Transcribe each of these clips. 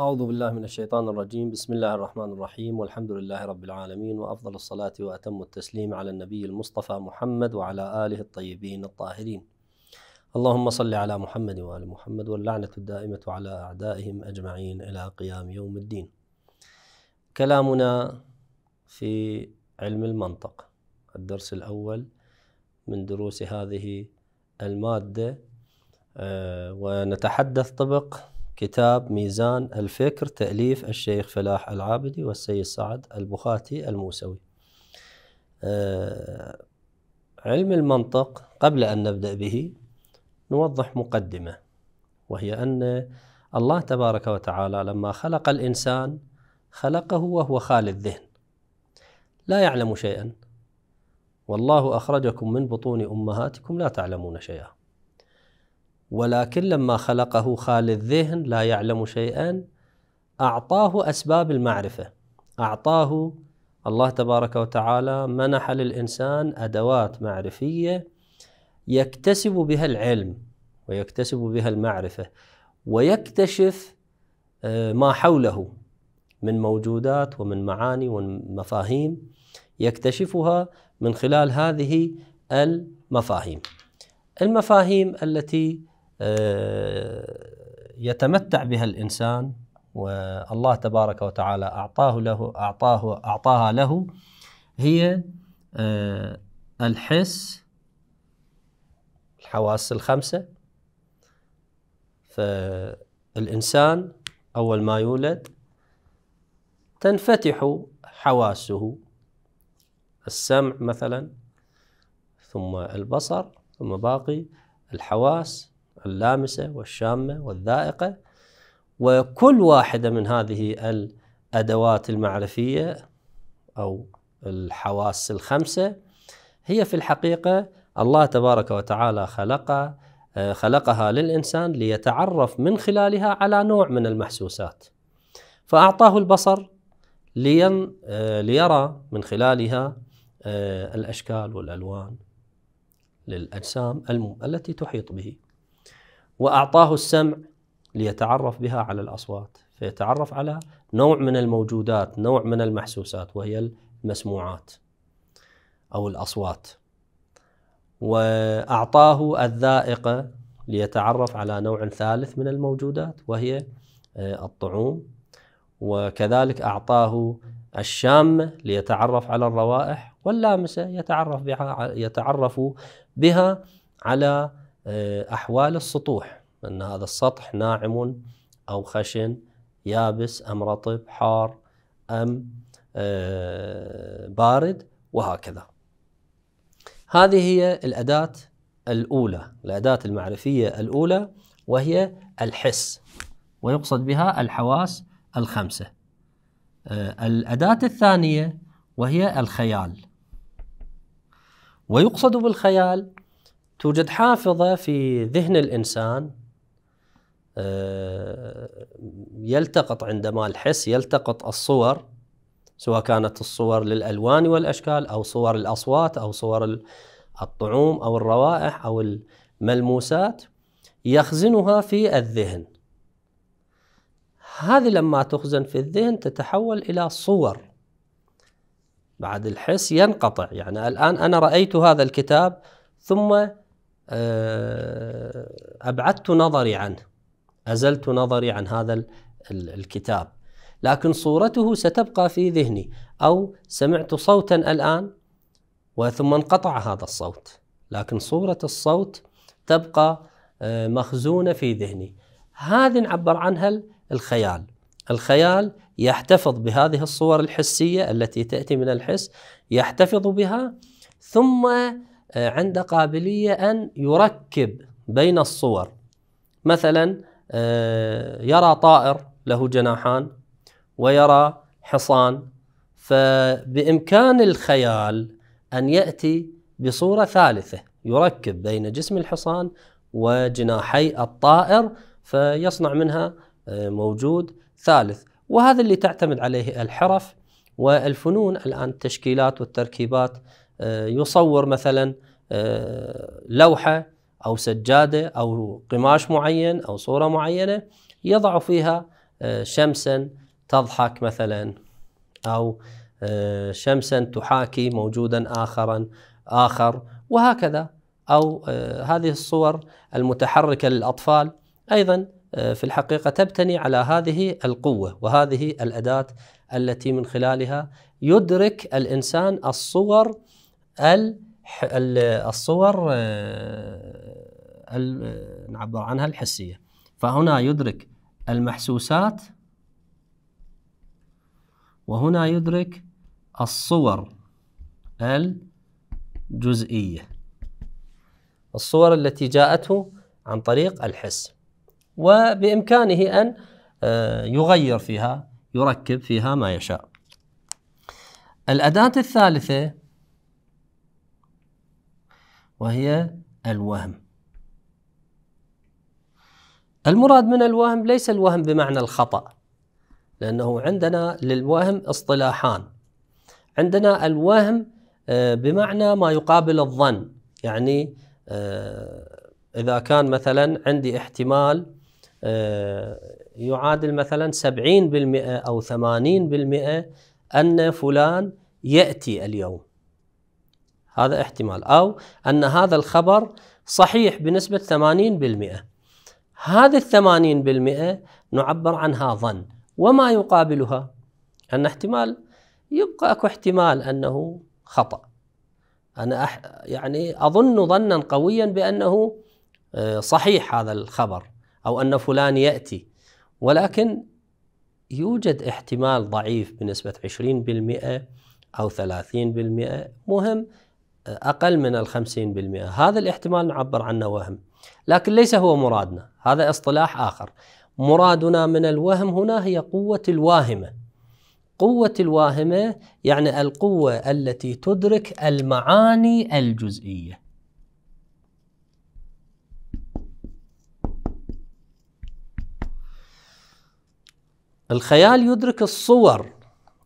أعوذ بالله من الشيطان الرجيم بسم الله الرحمن الرحيم والحمد لله رب العالمين وأفضل الصلاة وأتم التسليم على النبي المصطفى محمد وعلى آله الطيبين الطاهرين اللهم صل على محمد وآل محمد واللعنة الدائمة على أعدائهم أجمعين إلى قيام يوم الدين كلامنا في علم المنطق الدرس الأول من دروس هذه المادة آه، ونتحدث طبق كتاب ميزان الفكر تأليف الشيخ فلاح العابدي والسيد سعد البخاتي الموسوي آه، علم المنطق قبل أن نبدأ به نوضح مقدمة وهي أن الله تبارك وتعالى لما خلق الإنسان خلقه وهو خالي الذهن لا يعلم شيئا والله أخرجكم من بطون أمهاتكم لا تعلمون شيئا ولكن لما خلقه خال الذهن لا يعلم شيئا أعطاه أسباب المعرفة أعطاه الله تبارك وتعالى منح للإنسان أدوات معرفية يكتسب بها العلم ويكتسب بها المعرفة ويكتشف آه، ما حوله من موجودات ومن معاني ومفاهيم يكتشفها من خلال هذه المفاهيم المفاهيم التي آه، يتمتع بها الانسان والله تبارك وتعالى اعطاه له اعطاه اعطاها له هي آه، الحس الحواس الخمسه فالانسان اول ما يولد تنفتح حواسه السمع مثلا ثم البصر ثم باقي الحواس اللامسة والشامة والذائقة وكل واحدة من هذه الأدوات المعرفية أو الحواس الخمسة هي في الحقيقة الله تبارك وتعالى خلق آه، خلقها للإنسان ليتعرف من خلالها على نوع من المحسوسات فأعطاه البصر لين آه، ليرى من خلالها آه، الأشكال والألوان للأجسام التي تحيط به وأعطاه السمع ليتعرف بها على الأصوات فيتعرف على نوع من الموجودات نوع من المحسوسات وهي المسموعات أو الأصوات وأعطاه الذائقة ليتعرف على نوع ثالث من الموجودات وهي آه، الطعوم وكذلك أعطاه الشامة ليتعرف على الروائح واللامسة يتعرف بها يتعرف بها على آه، احوال السطوح ان هذا السطح ناعم او خشن يابس ام رطب حار ام آه، بارد وهكذا هذه هي الاداه الاولى الاداه المعرفيه الاولى وهي الحس ويقصد بها الحواس الخمسه آه، الاداه الثانيه وهي الخيال ويقصد بالخيال توجد حافظه في ذهن الانسان آه، يلتقط عندما الحس يلتقط الصور سواء كانت الصور للالوان والاشكال او صور الاصوات او صور الطعوم او الروائح او الملموسات يخزنها في الذهن هذه لما تخزن في الذهن تتحول الى صور بعد الحس ينقطع يعني الان انا رايت هذا الكتاب ثم آه، أبعدت نظري عنه أزلت نظري عن هذا الكتاب لكن صورته ستبقى في ذهني أو سمعت صوتا الآن وثم انقطع هذا الصوت لكن صورة الصوت تبقى آه، مخزونة في ذهني هذه نعبر عنها الخيال الخيال يحتفظ بهذه الصور الحسية التي تأتي من الحس يحتفظ بها ثم آه، عند قابلية أن يركب بين الصور مثلا آه، يرى طائر له جناحان ويرى حصان فبإمكان الخيال أن يأتي بصورة ثالثة يركب بين جسم الحصان وجناحي الطائر فيصنع منها آه، موجود ثالث وهذا اللي تعتمد عليه الحرف والفنون الآن التشكيلات والتركيبات آه، يصور مثلا آه، لوحة أو سجادة أو قماش معين أو صورة معينة يضع فيها آه، شمسا تضحك مثلا أو شمسا تحاكي موجودا آخرا آخر وهكذا أو هذه الصور المتحركة للأطفال أيضا في الحقيقة تبتني على هذه القوة وهذه الأداة التي من خلالها يدرك الإنسان الصور الصور آه، آه، نعبر عنها الحسية فهنا يدرك المحسوسات وهنا يدرك الصور الجزئية الصور التي جاءته عن طريق الحس وبإمكانه أن آه، يغير فيها يركب فيها ما يشاء الأداة الثالثة وهي الوهم المراد من الوهم ليس الوهم بمعنى الخطأ لأنه عندنا للوهم اصطلاحان عندنا الوهم آه، بمعنى ما يقابل الظن يعني آه، إذا كان مثلا عندي احتمال آه، يعادل مثلا 70% أو 80% أن فلان يأتي اليوم هذا احتمال أو أن هذا الخبر صحيح بنسبة 80% هذه الثمانين بالمئة نعبر عنها ظن وما يقابلها أن احتمال يبقى أكو احتمال أنه خطأ أنا أح يعني أظن ظنا قويا بأنه آه، صحيح هذا الخبر أو أن فلان يأتي ولكن يوجد احتمال ضعيف بنسبة 20% أو 30% مهم أقل من الخمسين بالمئة هذا الاحتمال نعبر عنه وهم لكن ليس هو مرادنا هذا اصطلاح آخر مرادنا من الوهم هنا هي قوة الواهمة قوة الواهمة يعني القوة التي تدرك المعاني الجزئية الخيال يدرك الصور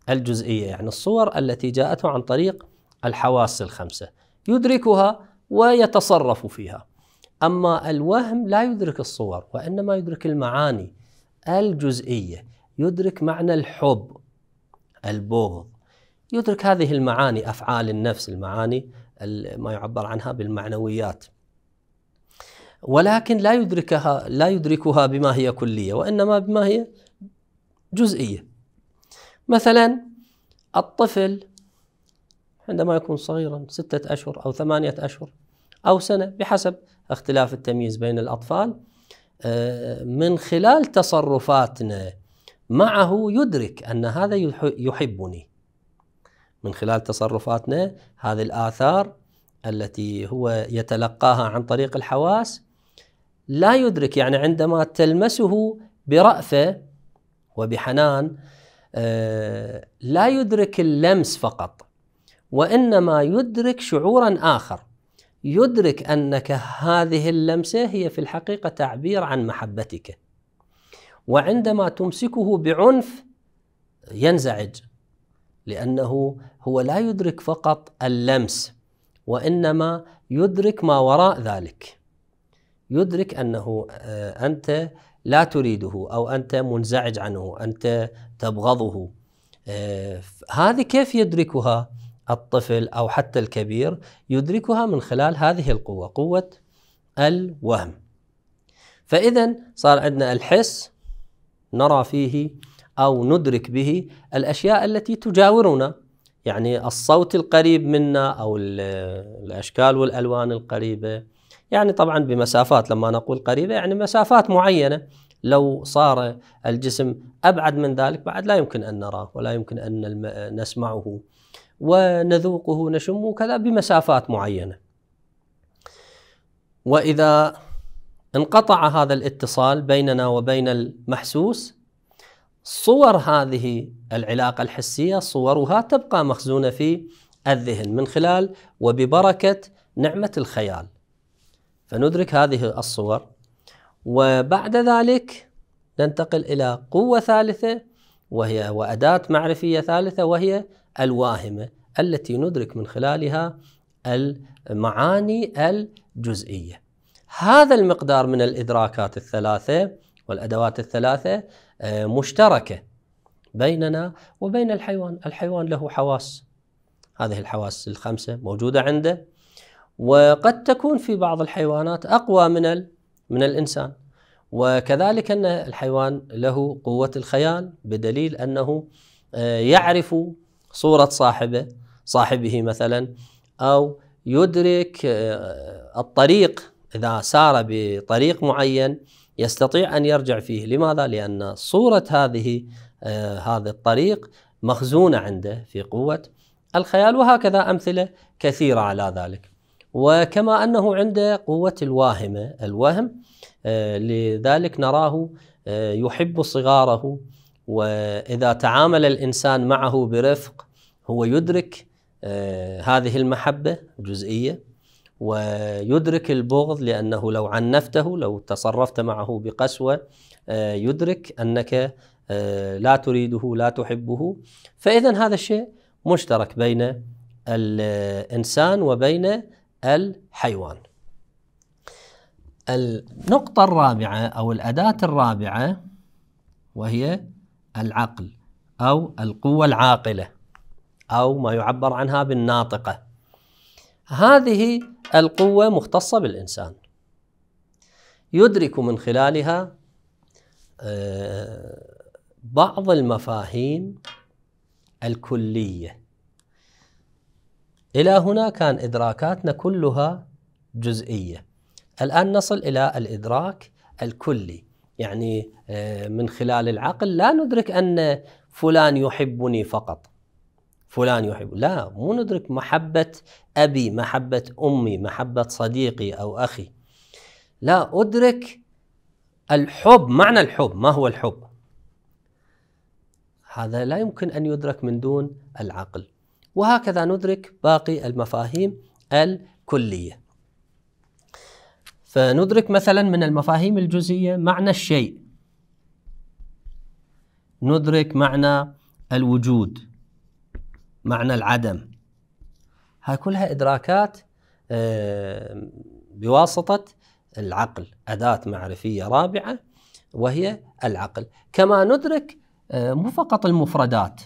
الجزئية يعني الصور التي جاءته عن طريق الحواس الخمسة يدركها ويتصرف فيها أما الوهم لا يدرك الصور وإنما يدرك المعاني الجزئية يدرك معنى الحب البغض يدرك هذه المعاني أفعال النفس المعاني ما يعبر عنها بالمعنويات ولكن لا يدركها لا يدركها بما هي كلية وإنما بما هي جزئية مثلا الطفل عندما يكون صغيرا ستة أشهر أو ثمانية أشهر أو سنة بحسب اختلاف التمييز بين الأطفال آه، من خلال تصرفاتنا معه يدرك أن هذا يحبني من خلال تصرفاتنا هذه الآثار التي هو يتلقاها عن طريق الحواس لا يدرك يعني عندما تلمسه برأفة وبحنان آه، لا يدرك اللمس فقط وانما يدرك شعورا اخر يدرك انك هذه اللمسه هي في الحقيقه تعبير عن محبتك وعندما تمسكه بعنف ينزعج لانه هو لا يدرك فقط اللمس وانما يدرك ما وراء ذلك يدرك انه آه، انت لا تريده او انت منزعج عنه انت تبغضه آه، هذه كيف يدركها الطفل او حتى الكبير يدركها من خلال هذه القوه قوه الوهم فاذا صار عندنا الحس نرى فيه او ندرك به الاشياء التي تجاورنا يعني الصوت القريب منا او الاشكال والالوان القريبه يعني طبعا بمسافات لما نقول قريبه يعني مسافات معينه لو صار الجسم ابعد من ذلك بعد لا يمكن ان نراه ولا يمكن ان نسمعه ونذوقه نشمه كذا بمسافات معينة وإذا انقطع هذا الاتصال بيننا وبين المحسوس صور هذه العلاقة الحسية صورها تبقى مخزونة في الذهن من خلال وببركة نعمة الخيال فندرك هذه الصور وبعد ذلك ننتقل إلى قوة ثالثة وهي وأداة معرفية ثالثة وهي الواهمه التي ندرك من خلالها المعاني الجزئيه. هذا المقدار من الادراكات الثلاثه والادوات الثلاثه آه، مشتركه بيننا وبين الحيوان، الحيوان له حواس. هذه الحواس الخمسه موجوده عنده وقد تكون في بعض الحيوانات اقوى من من الانسان. وكذلك ان الحيوان له قوه الخيال بدليل انه آه، يعرف صورة صاحبه صاحبه مثلا أو يدرك آه، الطريق إذا سار بطريق معين يستطيع أن يرجع فيه لماذا؟ لأن صورة هذه آه، هذا الطريق مخزونة عنده في قوة الخيال وهكذا أمثلة كثيرة على ذلك وكما أنه عنده قوة الواهمة الوهم آه، لذلك نراه يحب صغاره واذا تعامل الانسان معه برفق هو يدرك آه، هذه المحبه جزئيه ويدرك البغض لانه لو عنفته لو تصرفت معه بقسوه آه، يدرك انك آه، لا تريده لا تحبه فاذا هذا الشيء مشترك بين الانسان وبين الحيوان. النقطة الرابعة أو الأداة الرابعة وهي العقل أو القوة العاقلة أو ما يعبر عنها بالناطقة هذه القوة مختصة بالإنسان يدرك من خلالها آه، بعض المفاهيم الكلية إلى هنا كان إدراكاتنا كلها جزئية الآن نصل إلى الإدراك الكلي يعني آه، من خلال العقل لا ندرك أن فلان يحبني فقط فلان يحب لا مو ندرك محبة أبي محبة أمي محبة صديقي أو أخي لا أدرك الحب معنى الحب ما هو الحب هذا لا يمكن أن يدرك من دون العقل وهكذا ندرك باقي المفاهيم الكليه فندرك مثلا من المفاهيم الجزئية معنى الشيء ندرك معنى الوجود معنى العدم هاي كلها إدراكات آه، بواسطة العقل أداة معرفية رابعة وهي العقل كما ندرك آه، مو فقط المفردات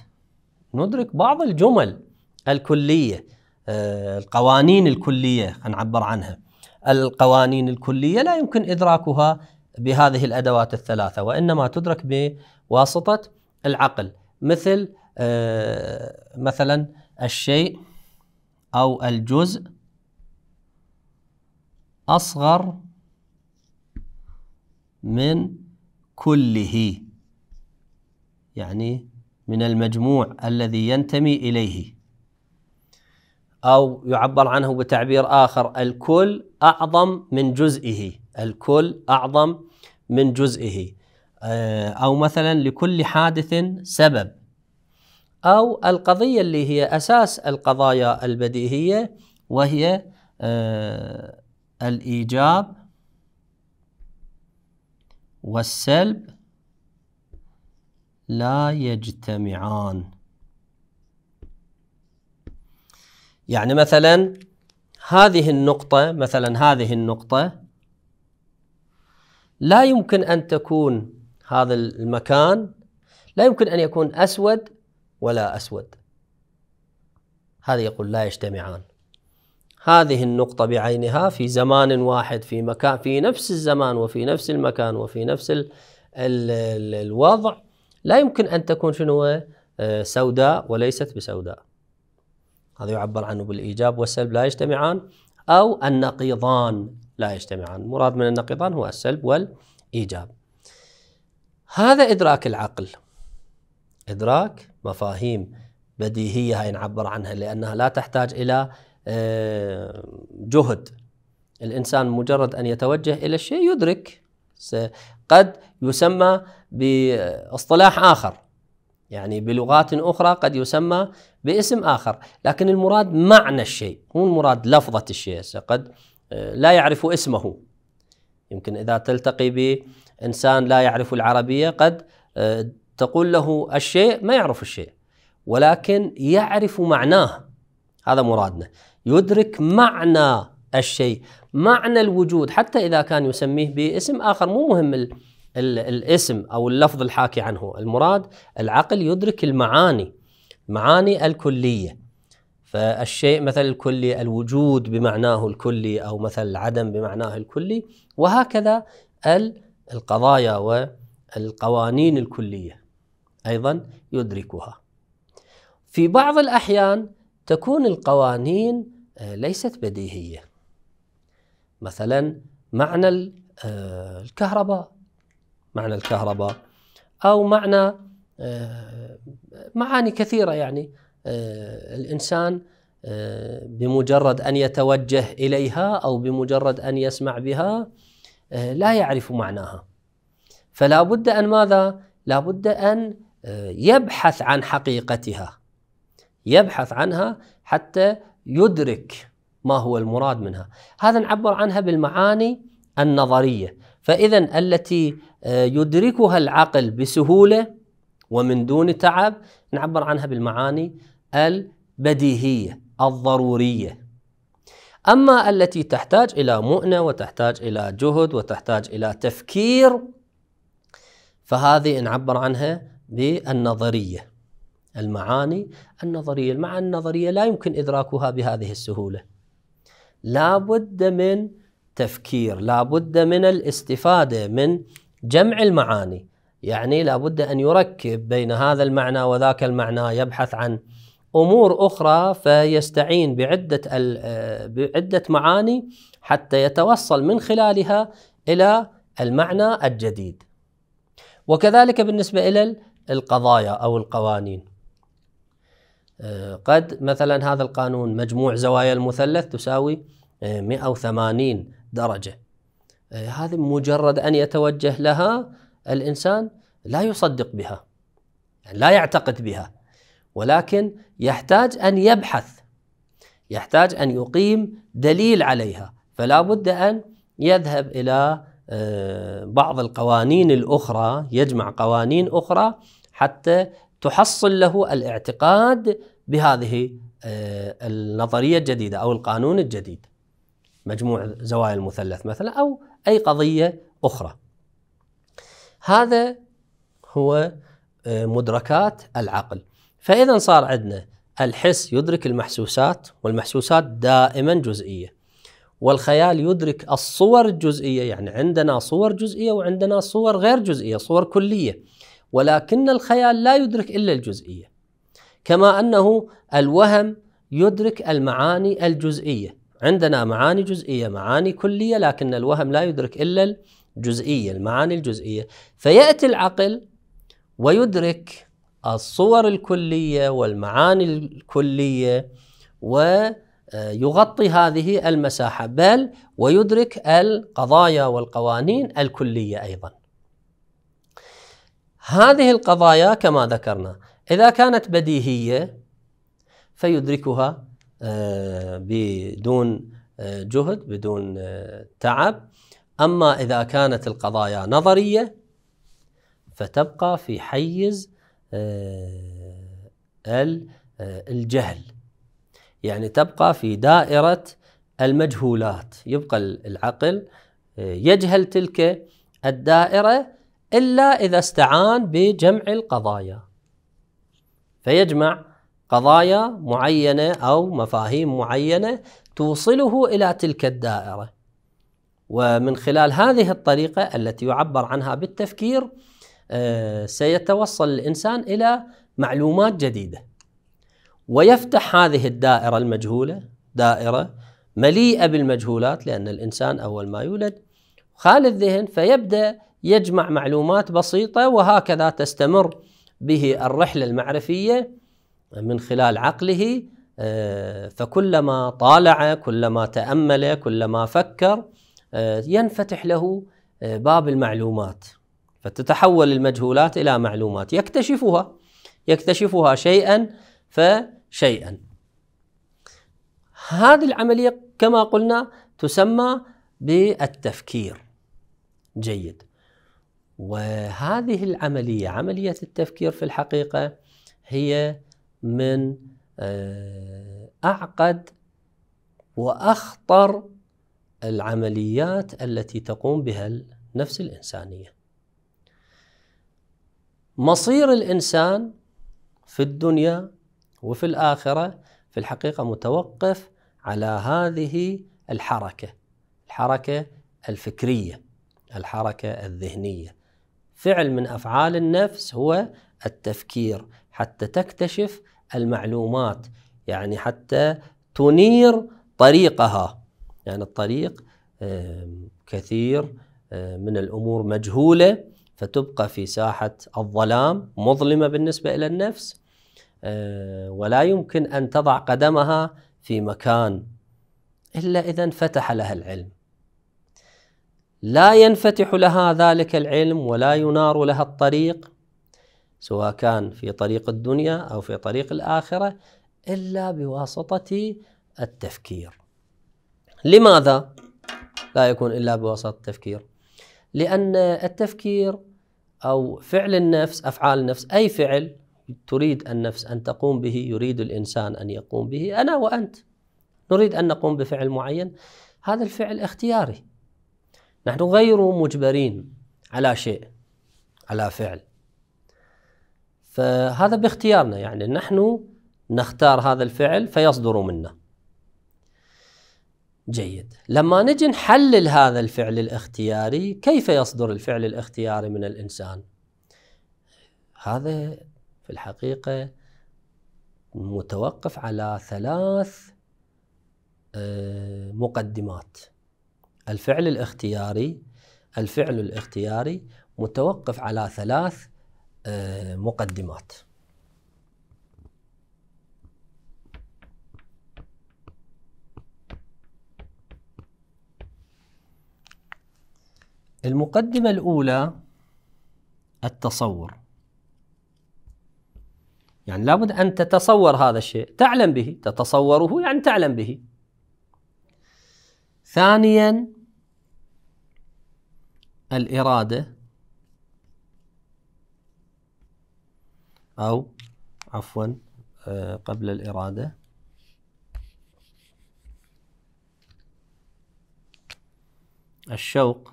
ندرك بعض الجمل الكلية آه، القوانين الكلية نعبر عنها القوانين الكلية لا يمكن إدراكها بهذه الأدوات الثلاثة وإنما تدرك بواسطة العقل مثل آه، مثلا الشيء أو الجزء أصغر من كله يعني من المجموع الذي ينتمي إليه أو يعبر عنه بتعبير آخر الكل أعظم من جزئه الكل أعظم من جزئه آه، أو مثلا لكل حادث سبب أو القضية اللي هي أساس القضايا البديهية وهي آه، الإيجاب والسلب لا يجتمعان يعني مثلا هذه النقطة مثلا هذه النقطة لا يمكن أن تكون هذا المكان لا يمكن أن يكون أسود ولا أسود هذا يقول لا يجتمعان هذه النقطة بعينها في زمان واحد في مكان في نفس الزمان وفي نفس المكان وفي نفس الـ الـ الـ الوضع لا يمكن أن تكون شنو آه، سوداء وليست بسوداء هذا يعبر عنه بالإيجاب والسلب لا يجتمعان أو النقيضان لا يجتمعان المراد من النقيضان هو السلب والإيجاب هذا إدراك العقل إدراك مفاهيم بديهية هاي نعبر عنها لأنها لا تحتاج إلى آه، جهد الإنسان مجرد أن يتوجه إلى الشيء يدرك قد يسمى باصطلاح آخر يعني بلغات أخرى قد يسمى باسم آخر لكن المراد معنى الشيء مو المراد لفظة الشيء قد آه، لا يعرف اسمه يمكن إذا تلتقي بإنسان لا يعرف العربية قد آه، تقول له الشيء ما يعرف الشيء ولكن يعرف معناه هذا مرادنا يدرك معنى الشيء معنى الوجود حتى إذا كان يسميه باسم آخر مو مهم الاسم او اللفظ الحاكي عنه المراد العقل يدرك المعاني معاني الكليه فالشيء مثل الكلي الوجود بمعناه الكلي او مثل العدم بمعناه الكلي وهكذا القضايا والقوانين الكليه ايضا يدركها في بعض الاحيان تكون القوانين آه، ليست بديهيه مثلا معنى آه، الكهرباء معنى الكهرباء أو معنى آه، معاني كثيرة يعني آه، الإنسان آه، بمجرد أن يتوجه إليها أو بمجرد أن يسمع بها لا يعرف معناها فلا بد أن ماذا؟ لا بد أن يبحث عن حقيقتها يبحث عنها حتى يدرك ما هو المراد منها هذا نعبر عنها بالمعاني النظرية فإذا التي آه، يدركها العقل بسهولة ومن دون تعب نعبر عنها بالمعاني البديهية الضرورية أما التي تحتاج إلى مؤنة وتحتاج إلى جهد وتحتاج إلى تفكير فهذه نعبر عنها بالنظرية المعاني النظرية المعاني النظرية لا يمكن إدراكها بهذه السهولة لابد من تفكير لابد من الاستفادة من جمع المعاني يعني لابد أن يركب بين هذا المعنى وذاك المعنى يبحث عن امور اخرى فيستعين بعده بعده معاني حتى يتوصل من خلالها الى المعنى الجديد. وكذلك بالنسبه الى القضايا او القوانين. قد مثلا هذا القانون مجموع زوايا المثلث تساوي 180 درجة آه، هذه مجرد أن يتوجه لها الإنسان لا يصدق بها يعني لا يعتقد بها ولكن يحتاج أن يبحث يحتاج أن يقيم دليل عليها فلا بد أن يذهب إلى آه، بعض القوانين الأخرى يجمع قوانين أخرى حتى تحصل له الاعتقاد بهذه آه، النظرية الجديدة أو القانون الجديد مجموع زوايا المثلث مثلا أو أي قضية أخرى هذا هو آه، مدركات العقل فإذا صار عندنا الحس يدرك المحسوسات والمحسوسات دائما جزئية والخيال يدرك الصور الجزئية يعني عندنا صور جزئية وعندنا صور غير جزئية صور كلية ولكن الخيال لا يدرك إلا الجزئية كما أنه الوهم يدرك المعاني الجزئية عندنا معاني جزئية معاني كلية لكن الوهم لا يدرك إلا الجزئية المعاني الجزئية فيأتي العقل ويدرك الصور الكلية والمعاني الكلية ويغطي هذه المساحة بل ويدرك القضايا والقوانين الكلية أيضا هذه القضايا كما ذكرنا إذا كانت بديهية فيدركها آه، بدون آه، جهد بدون آه، تعب اما اذا كانت القضايا نظريه فتبقى في حيز الجهل يعني تبقى في دائره المجهولات يبقى العقل يجهل تلك الدائره الا اذا استعان بجمع القضايا فيجمع قضايا معينة أو مفاهيم معينة توصله إلى تلك الدائرة ومن خلال هذه الطريقة التي يعبر عنها بالتفكير آه، سيتوصل الإنسان إلى معلومات جديدة ويفتح هذه الدائرة المجهولة دائرة مليئة بالمجهولات لأن الإنسان أول ما يولد خالي الذهن فيبدأ يجمع معلومات بسيطة وهكذا تستمر به الرحلة المعرفية من خلال عقله آه، فكلما طالع كلما تامل كلما فكر آه، ينفتح له آه، باب المعلومات فتتحول المجهولات الى معلومات يكتشفها يكتشفها شيئا فشيئا هذه العمليه كما قلنا تسمى بالتفكير جيد وهذه العمليه عمليه التفكير في الحقيقه هي من آه، اعقد واخطر العمليات التي تقوم بها النفس الانسانيه مصير الانسان في الدنيا وفي الاخره في الحقيقه متوقف على هذه الحركه الحركه الفكريه الحركه الذهنيه فعل من افعال النفس هو التفكير حتى تكتشف المعلومات يعني حتى تنير طريقها يعني الطريق كثير من الامور مجهوله فتبقى في ساحه الظلام مظلمه بالنسبه الى النفس آه، ولا يمكن ان تضع قدمها في مكان الا اذا انفتح لها العلم لا ينفتح لها ذلك العلم ولا ينار لها الطريق سواء كان في طريق الدنيا او في طريق الاخره الا بواسطه التفكير. لماذا لا يكون الا بواسطه التفكير؟ لان التفكير او فعل النفس افعال النفس اي فعل تريد النفس ان تقوم به يريد الانسان ان يقوم به انا وانت نريد ان نقوم بفعل معين هذا الفعل اختياري نحن غير مجبرين على شيء على فعل فهذا باختيارنا يعني نحن نختار هذا الفعل فيصدر منا جيد لما نجي نحلل هذا الفعل الاختياري كيف يصدر الفعل الاختياري من الإنسان هذا في الحقيقة متوقف على ثلاث آه، مقدمات الفعل الاختياري الفعل الاختياري متوقف على ثلاث آه، مقدمات المقدمة الأولى التصور يعني لابد أن تتصور هذا الشيء تعلم به تتصوره يعني تعلم به ثانيا الإرادة أو عفوا آه، قبل الإرادة الشوق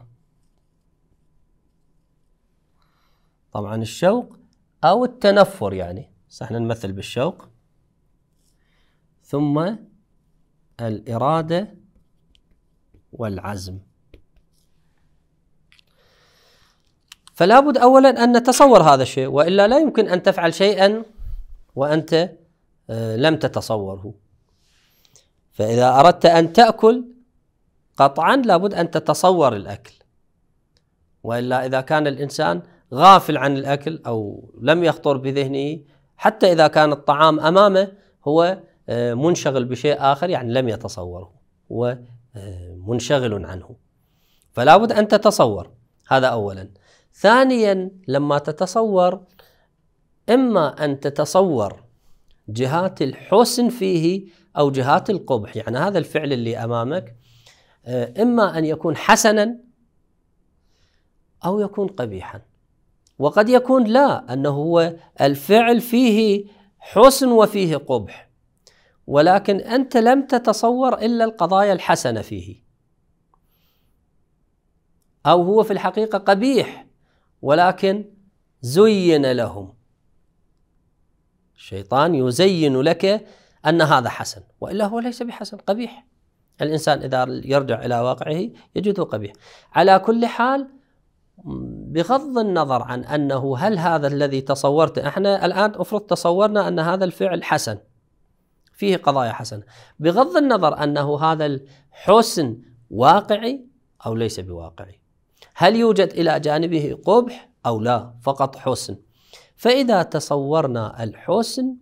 طبعا الشوق أو التنفر يعني احنا نمثل بالشوق ثم الإرادة والعزم فلا بد اولا ان نتصور هذا الشيء والا لا يمكن ان تفعل شيئا وانت آه، لم تتصوره فاذا اردت ان تاكل قطعا لابد ان تتصور الاكل والا اذا كان الانسان غافل عن الاكل او لم يخطر بذهنه حتى اذا كان الطعام امامه هو آه، منشغل بشيء اخر يعني لم يتصوره هو آه، منشغل عنه فلا بد ان تتصور هذا اولا ثانيا لما تتصور إما أن تتصور جهات الحسن فيه أو جهات القبح يعني هذا الفعل اللي أمامك آه، إما أن يكون حسنا أو يكون قبيحا وقد يكون لا أنه هو الفعل فيه حسن وفيه قبح ولكن أنت لم تتصور إلا القضايا الحسنة فيه أو هو في الحقيقة قبيح ولكن زين لهم الشيطان يزين لك أن هذا حسن وإلا هو ليس بحسن قبيح الإنسان إذا يرجع إلى واقعه يجده قبيح على كل حال بغض النظر عن أنه هل هذا الذي تصورته إحنا الآن أفرض تصورنا أن هذا الفعل حسن فيه قضايا حسنة بغض النظر أنه هذا الحسن واقعي أو ليس بواقعي هل يوجد إلى جانبه قبح أو لا فقط حسن فإذا تصورنا الحسن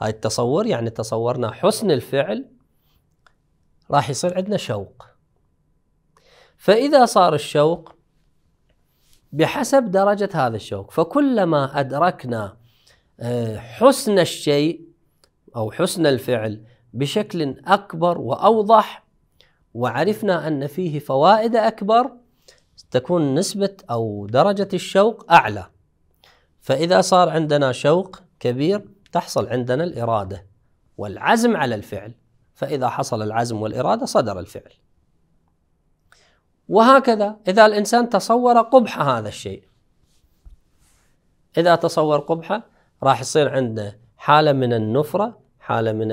هاي التصور يعني تصورنا حسن الفعل راح يصير عندنا شوق فإذا صار الشوق بحسب درجة هذا الشوق فكلما أدركنا آه، حسن الشيء أو حسن الفعل بشكل أكبر وأوضح وعرفنا أن فيه فوائد أكبر تكون نسبة أو درجة الشوق أعلى فإذا صار عندنا شوق كبير تحصل عندنا الإرادة والعزم على الفعل فإذا حصل العزم والإرادة صدر الفعل وهكذا إذا الإنسان تصور قبح هذا الشيء إذا تصور قبحه راح يصير عنده حالة من النفرة حالة من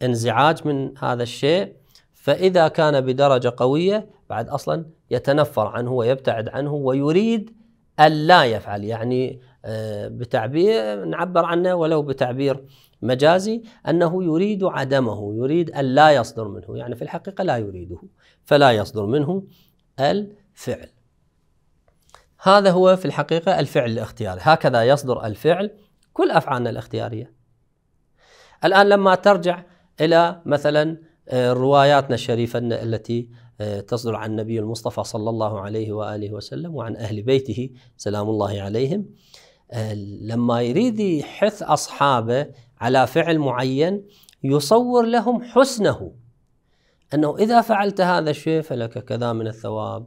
الانزعاج من هذا الشيء فإذا كان بدرجة قوية بعد أصلا يتنفر عنه ويبتعد عنه ويريد ألا يفعل يعني آه، بتعبير نعبر عنه ولو بتعبير مجازي أنه يريد عدمه يريد ألا يصدر منه يعني في الحقيقة لا يريده فلا يصدر منه الفعل هذا هو في الحقيقة الفعل الاختياري هكذا يصدر الفعل كل أفعالنا الاختيارية الآن لما ترجع إلى مثلا آه، رواياتنا الشريفة التي آه، تصدر عن النبي المصطفى صلى الله عليه واله وسلم وعن اهل بيته سلام الله عليهم آه، لما يريد يحث اصحابه على فعل معين يصور لهم حسنه انه اذا فعلت هذا الشيء فلك كذا من الثواب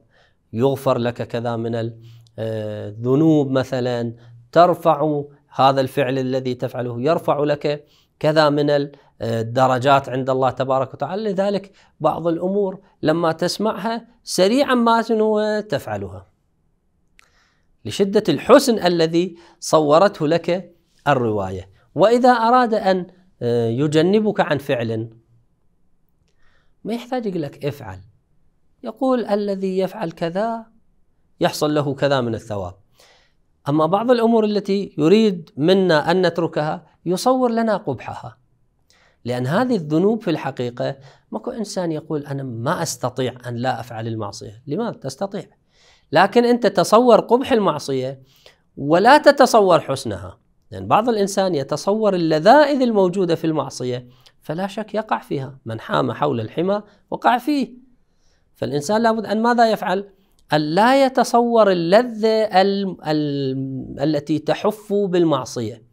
يغفر لك كذا من آه، الذنوب مثلا ترفع هذا الفعل الذي تفعله يرفع لك كذا من الدرجات عند الله تبارك وتعالى لذلك بعض الأمور لما تسمعها سريعا ما تفعلها لشدة الحسن الذي صورته لك الرواية وإذا أراد أن آه، يجنبك عن فعل ما يحتاج يقول لك افعل يقول الذي يفعل كذا يحصل له كذا من الثواب أما بعض الأمور التي يريد منا أن نتركها يصور لنا قبحها لأن هذه الذنوب في الحقيقة ماكو إنسان يقول أنا ما أستطيع أن لا أفعل المعصية لماذا تستطيع لكن أنت تصور قبح المعصية ولا تتصور حسنها لأن يعني بعض الإنسان يتصور اللذائذ الموجودة في المعصية فلا شك يقع فيها من حام حول الحمى وقع فيه فالإنسان لابد أن ماذا يفعل أن لا يتصور اللذة التي تحف بالمعصية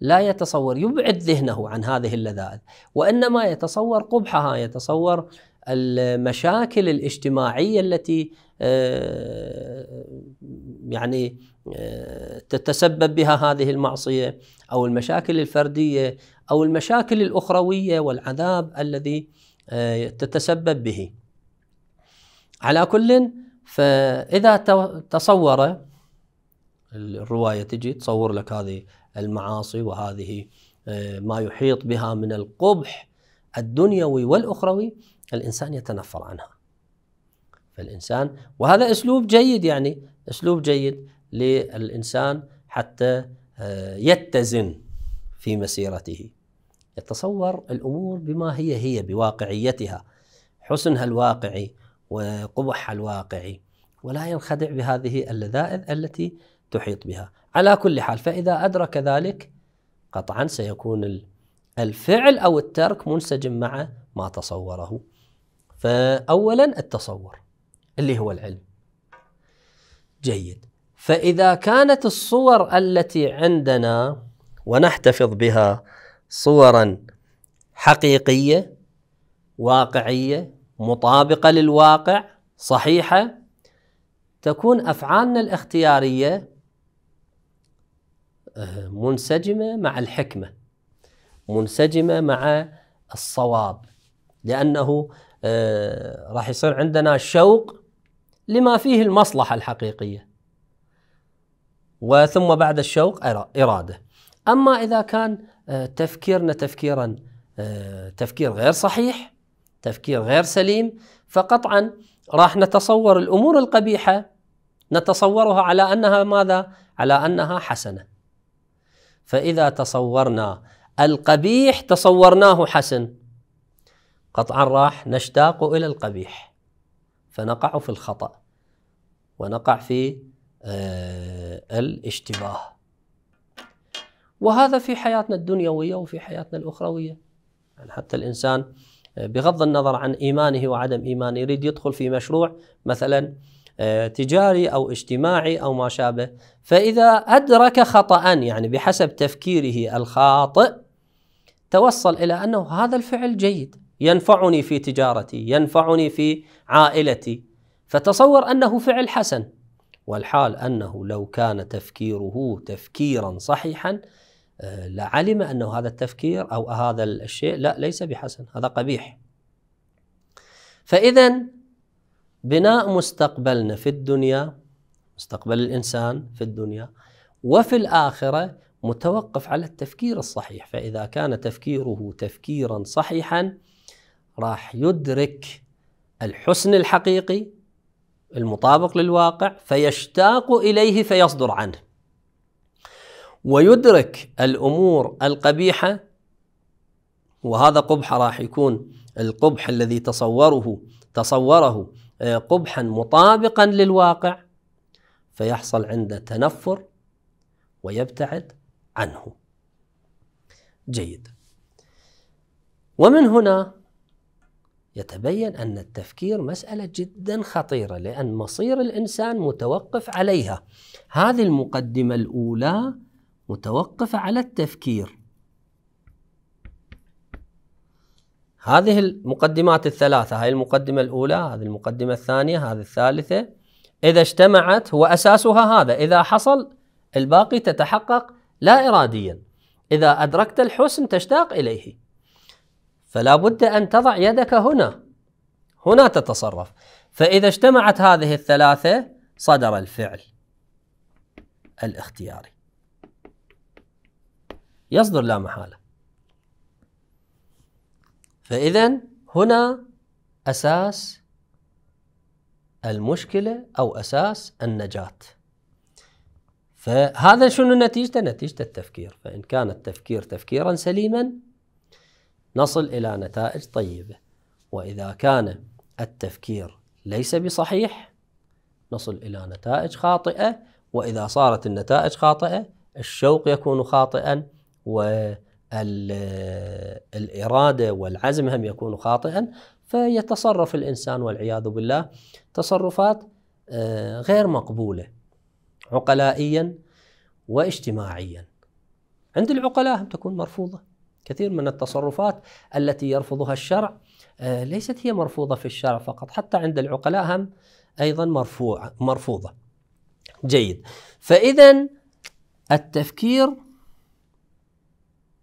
لا يتصور يبعد ذهنه عن هذه اللذائذ وانما يتصور قبحها يتصور المشاكل الاجتماعيه التي آه، يعني آه، تتسبب بها هذه المعصيه او المشاكل الفرديه او المشاكل الاخرويه والعذاب الذي آه، تتسبب به. على كل فاذا تصور الروايه تجي تصور لك هذه المعاصي وهذه آه، ما يحيط بها من القبح الدنيوي والاخروي الانسان يتنفر عنها. فالانسان وهذا اسلوب جيد يعني اسلوب جيد للانسان حتى آه، يتزن في مسيرته. يتصور الامور بما هي هي بواقعيتها حسنها الواقعي وقبحها الواقعي ولا ينخدع بهذه اللذائذ التي تحيط بها على كل حال فإذا أدرك ذلك قطعا سيكون الفعل أو الترك منسجم مع ما تصوره فأولا التصور اللي هو العلم جيد فإذا كانت الصور التي عندنا ونحتفظ بها صورا حقيقية واقعية مطابقة للواقع صحيحة تكون أفعالنا الاختيارية منسجمه مع الحكمه منسجمه مع الصواب لانه آه، راح يصير عندنا شوق لما فيه المصلحه الحقيقيه وثم بعد الشوق اراده اما اذا كان آه، تفكيرنا تفكيرا آه، تفكير غير صحيح تفكير غير سليم فقطعا راح نتصور الامور القبيحه نتصورها على انها ماذا على انها حسنه فإذا تصورنا القبيح تصورناه حسن قطعا راح نشتاق إلى القبيح فنقع في الخطأ ونقع في آه، الاشتباه وهذا في حياتنا الدنيوية وفي حياتنا الأخروية يعني حتى الإنسان آه، بغض النظر عن إيمانه وعدم إيمانه يريد يدخل في مشروع مثلا آه، تجاري أو اجتماعي أو ما شابه فإذا أدرك خطأ يعني بحسب تفكيره الخاطئ توصل إلى أنه هذا الفعل جيد ينفعني في تجارتي ينفعني في عائلتي فتصور أنه فعل حسن والحال أنه لو كان تفكيره تفكيرا صحيحا آه، لعلم أنه هذا التفكير أو هذا الشيء لا ليس بحسن هذا قبيح فإذا بناء مستقبلنا في الدنيا مستقبل الانسان في الدنيا وفي الاخره متوقف على التفكير الصحيح فاذا كان تفكيره تفكيرا صحيحا راح يدرك الحسن الحقيقي المطابق للواقع فيشتاق اليه فيصدر عنه ويدرك الامور القبيحه وهذا قبح راح يكون القبح الذي تصوره تصوره آه، قبحا مطابقا للواقع فيحصل عنده تنفر ويبتعد عنه جيد ومن هنا يتبين أن التفكير مسألة جدا خطيرة لأن مصير الإنسان متوقف عليها هذه المقدمة الأولى متوقفة على التفكير هذه المقدمات الثلاثة هاي المقدمة الأولى هذه المقدمة الثانية هذه الثالثة إذا اجتمعت هو أساسها هذا إذا حصل الباقي تتحقق لا إراديا إذا أدركت الحسن تشتاق إليه فلا بد أن تضع يدك هنا هنا تتصرف فإذا اجتمعت هذه الثلاثة صدر الفعل الاختياري يصدر لا محالة فإذا هنا أساس المشكلة أو أساس النجاة فهذا شنو نتيجته؟ نتيجة التفكير فإن كان التفكير تفكيرا سليما نصل إلى نتائج طيبة وإذا كان التفكير ليس بصحيح نصل إلى نتائج خاطئة وإذا صارت النتائج خاطئة الشوق يكون خاطئا و الإرادة والعزم هم يكون خاطئا فيتصرف الإنسان والعياذ بالله تصرفات آه، غير مقبولة عقلائيا واجتماعيا عند العقلاء هم تكون مرفوضة كثير من التصرفات التي يرفضها الشرع آه، ليست هي مرفوضة في الشرع فقط حتى عند العقلاء هم أيضا مرفوعة مرفوضة جيد فإذا التفكير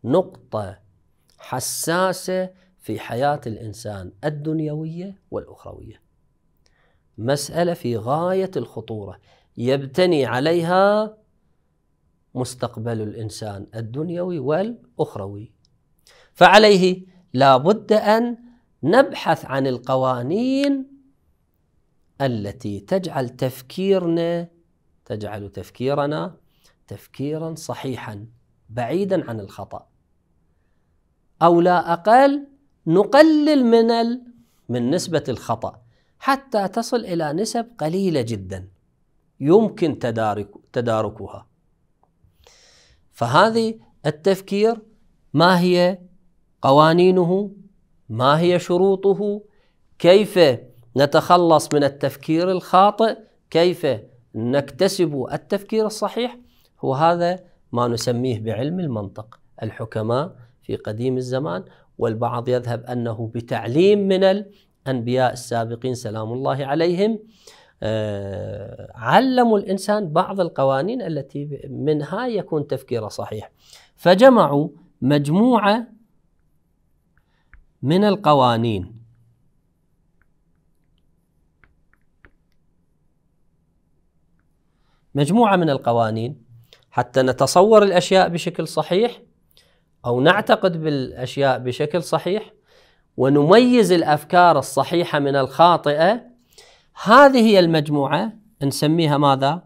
نقطة حساسة في حياة الإنسان الدنيوية والأخروية مسألة في غاية الخطورة يبتني عليها مستقبل الإنسان الدنيوي والأخروي فعليه لابد أن نبحث عن القوانين التي تجعل تفكيرنا تجعل تفكيرنا تفكيرا صحيحا بعيدا عن الخطأ أو لا أقل نقلل من ال من نسبة الخطأ حتى تصل إلى نسب قليلة جدا يمكن تدارك تداركها فهذه التفكير ما هي قوانينه ما هي شروطه كيف نتخلص من التفكير الخاطئ كيف نكتسب التفكير الصحيح هو هذا ما نسميه بعلم المنطق الحكماء في قديم الزمان والبعض يذهب أنه بتعليم من الأنبياء السابقين سلام الله عليهم آه، علموا الإنسان بعض القوانين التي منها يكون تفكيره صحيح فجمعوا مجموعة من القوانين مجموعة من القوانين حتى نتصور الأشياء بشكل صحيح او نعتقد بالاشياء بشكل صحيح ونميز الافكار الصحيحه من الخاطئه هذه هي المجموعه نسميها ماذا؟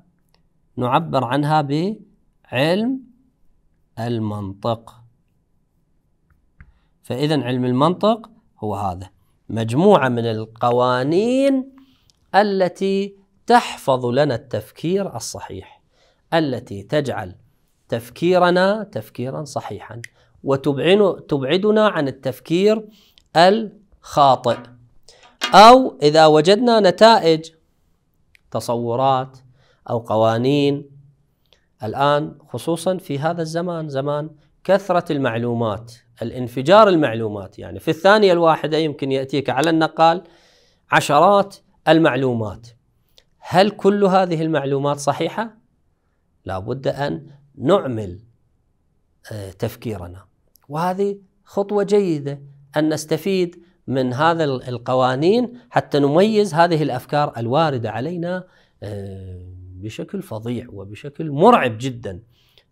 نعبر عنها بعلم المنطق. فاذا علم المنطق هو هذا مجموعه من القوانين التي تحفظ لنا التفكير الصحيح التي تجعل تفكيرنا تفكيرا صحيحا وتبعدنا عن التفكير الخاطئ أو إذا وجدنا نتائج تصورات أو قوانين الآن خصوصا في هذا الزمان زمان كثرة المعلومات الانفجار المعلومات يعني في الثانية الواحدة يمكن يأتيك على النقال عشرات المعلومات هل كل هذه المعلومات صحيحة؟ لابد أن نعمل آه، تفكيرنا وهذه خطوه جيده ان نستفيد من هذا القوانين حتى نميز هذه الافكار الوارده علينا آه، بشكل فظيع وبشكل مرعب جدا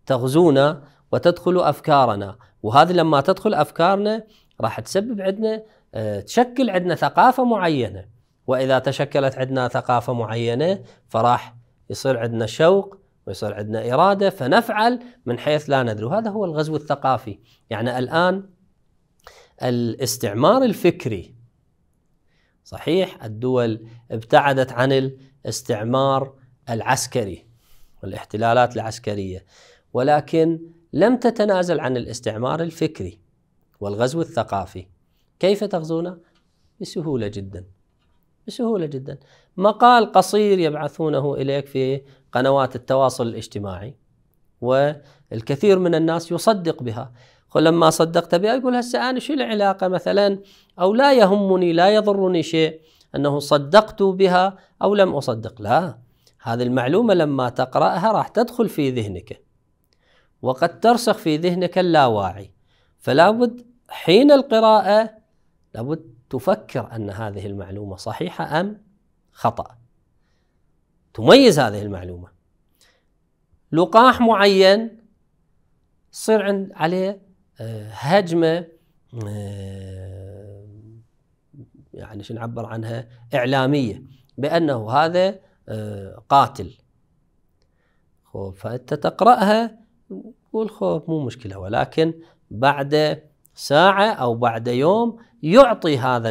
تغزونا وتدخل افكارنا وهذه لما تدخل افكارنا راح تسبب عندنا آه، تشكل عندنا ثقافه معينه واذا تشكلت عندنا ثقافه معينه فراح يصير عندنا شوق ويصير عندنا إرادة فنفعل من حيث لا ندري وهذا هو الغزو الثقافي يعني الآن الاستعمار الفكري صحيح الدول ابتعدت عن الاستعمار العسكري والاحتلالات العسكرية ولكن لم تتنازل عن الاستعمار الفكري والغزو الثقافي كيف تغزونا؟ بسهولة جدا بسهولة جدا مقال قصير يبعثونه اليك في قنوات التواصل الاجتماعي والكثير من الناس يصدق بها ولما صدقت بها يقول هسه انا شو العلاقه مثلا او لا يهمني لا يضرني شيء انه صدقت بها او لم اصدق لا هذه المعلومه لما تقراها راح تدخل في ذهنك وقد ترسخ في ذهنك اللاواعي فلا بد حين القراءه لابد تفكر ان هذه المعلومه صحيحه ام خطأ تميز هذه المعلومة لقاح معين تصير عند عليه آه، هجمة آه، يعني شو نعبر عنها إعلامية بأنه هذا آه، قاتل فأنت تقرأها تقول خوف مو مشكلة ولكن بعد ساعة أو بعد يوم يعطي هذا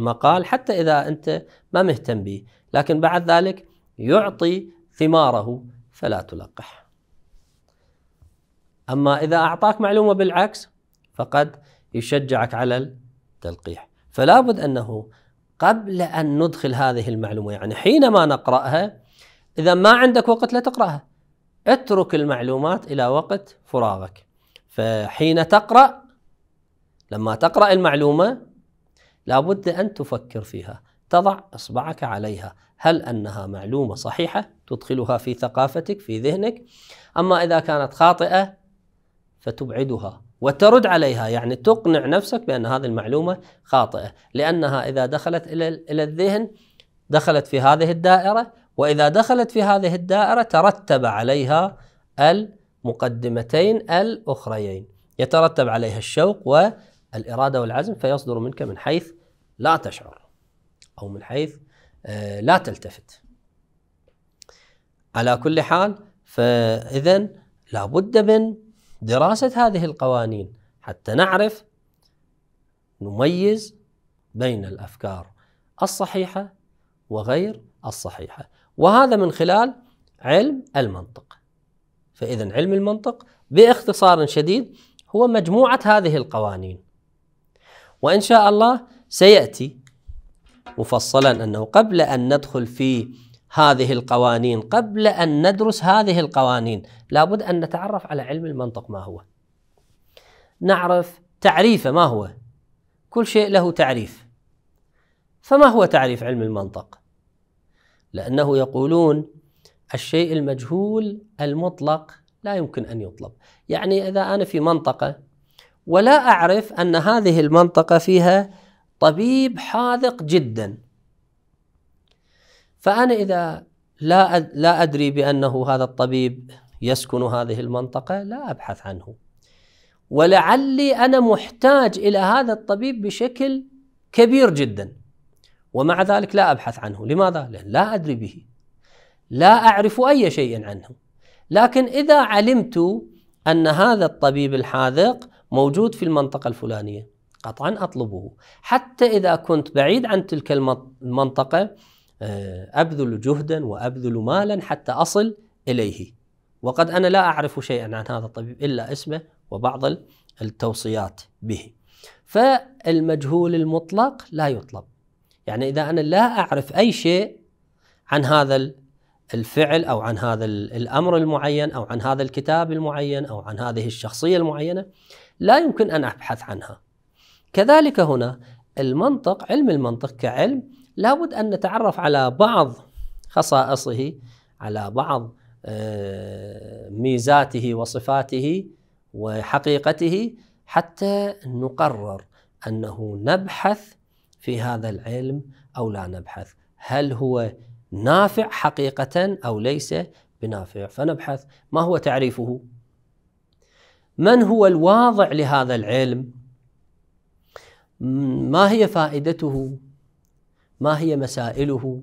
المقال حتى إذا أنت ما مهتم به لكن بعد ذلك يعطي ثماره فلا تلقح أما إذا أعطاك معلومة بالعكس فقد يشجعك على التلقيح فلا بد أنه قبل أن ندخل هذه المعلومة يعني حينما نقرأها إذا ما عندك وقت لا تقرأها اترك المعلومات إلى وقت فراغك فحين تقرأ لما تقرأ المعلومة لابد أن تفكر فيها تضع إصبعك عليها هل أنها معلومة صحيحة تدخلها في ثقافتك في ذهنك أما إذا كانت خاطئة فتبعدها وترد عليها يعني تقنع نفسك بأن هذه المعلومة خاطئة لأنها إذا دخلت إلى الذهن دخلت في هذه الدائرة وإذا دخلت في هذه الدائرة ترتب عليها المقدمتين الأخريين يترتب عليها الشوق الإرادة والعزم فيصدر منك من حيث لا تشعر أو من حيث آه، لا تلتفت على كل حال فإذا لابد من دراسة هذه القوانين حتى نعرف نميز بين الأفكار الصحيحة وغير الصحيحة وهذا من خلال علم المنطق فإذا علم المنطق باختصار شديد هو مجموعة هذه القوانين وإن شاء الله سيأتي مفصلا أنه قبل أن ندخل في هذه القوانين قبل أن ندرس هذه القوانين لابد أن نتعرف على علم المنطق ما هو نعرف تعريفه ما هو كل شيء له تعريف فما هو تعريف علم المنطق لأنه يقولون الشيء المجهول المطلق لا يمكن أن يطلب يعني إذا أنا في منطقة ولا أعرف أن هذه المنطقة فيها طبيب حاذق جدا فأنا إذا لا لا أدري بأنه هذا الطبيب يسكن هذه المنطقة لا أبحث عنه ولعلي أنا محتاج إلى هذا الطبيب بشكل كبير جدا ومع ذلك لا أبحث عنه لماذا؟ لأن لا أدري به لا أعرف أي شيء عنه لكن إذا علمت أن هذا الطبيب الحاذق موجود في المنطقة الفلانية قطعا أطلبه حتى إذا كنت بعيد عن تلك المنطقة آه، أبذل جهدا وأبذل مالا حتى أصل إليه وقد أنا لا أعرف شيئا عن هذا الطبيب إلا اسمه وبعض التوصيات به فالمجهول المطلق لا يطلب يعني إذا أنا لا أعرف أي شيء عن هذا الفعل أو عن هذا الأمر المعين أو عن هذا الكتاب المعين أو عن هذه الشخصية المعينة لا يمكن أن أبحث عنها كذلك هنا المنطق علم المنطق كعلم لابد أن نتعرف على بعض خصائصه على بعض آه، ميزاته وصفاته وحقيقته حتى نقرر أنه نبحث في هذا العلم أو لا نبحث هل هو نافع حقيقة أو ليس بنافع فنبحث ما هو تعريفه من هو الواضع لهذا العلم ما هي فائدته ما هي مسائله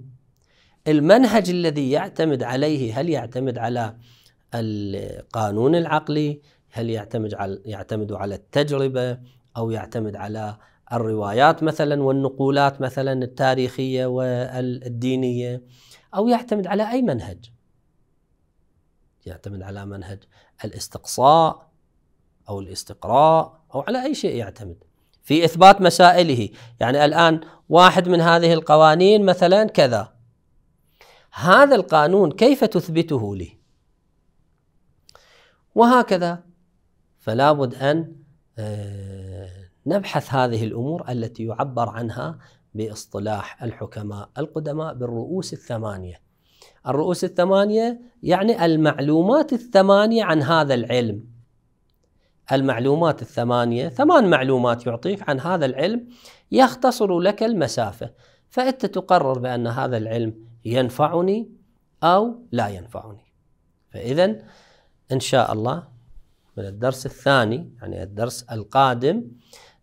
المنهج الذي يعتمد عليه هل يعتمد على القانون العقلي هل يعتمد على يعتمد على التجربه او يعتمد على الروايات مثلا والنقولات مثلا التاريخيه والدينيه او يعتمد على اي منهج يعتمد على منهج الاستقصاء أو الاستقراء أو على أي شيء يعتمد في إثبات مسائله يعني الآن واحد من هذه القوانين مثلا كذا هذا القانون كيف تثبته لي وهكذا فلا بد أن آه، نبحث هذه الأمور التي يعبر عنها باصطلاح الحكماء القدماء بالرؤوس الثمانية الرؤوس الثمانية يعني المعلومات الثمانية عن هذا العلم المعلومات الثمانية ثمان معلومات يعطيك عن هذا العلم يختصر لك المسافة فأنت تقرر بأن هذا العلم ينفعني أو لا ينفعني فإذا إن شاء الله من الدرس الثاني يعني الدرس القادم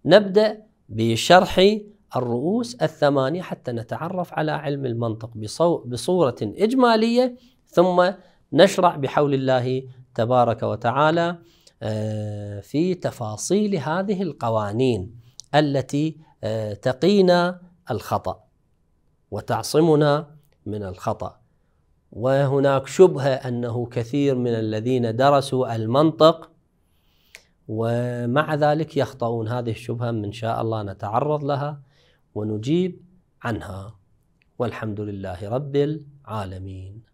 نبدأ بشرح الرؤوس الثمانية حتى نتعرف على علم المنطق بصورة إجمالية ثم نشرع بحول الله تبارك وتعالى آه، في تفاصيل هذه القوانين التي آه، تقينا الخطأ وتعصمنا من الخطأ وهناك شبهة أنه كثير من الذين درسوا المنطق ومع ذلك يخطئون هذه الشبهة إن شاء الله نتعرض لها ونجيب عنها والحمد لله رب العالمين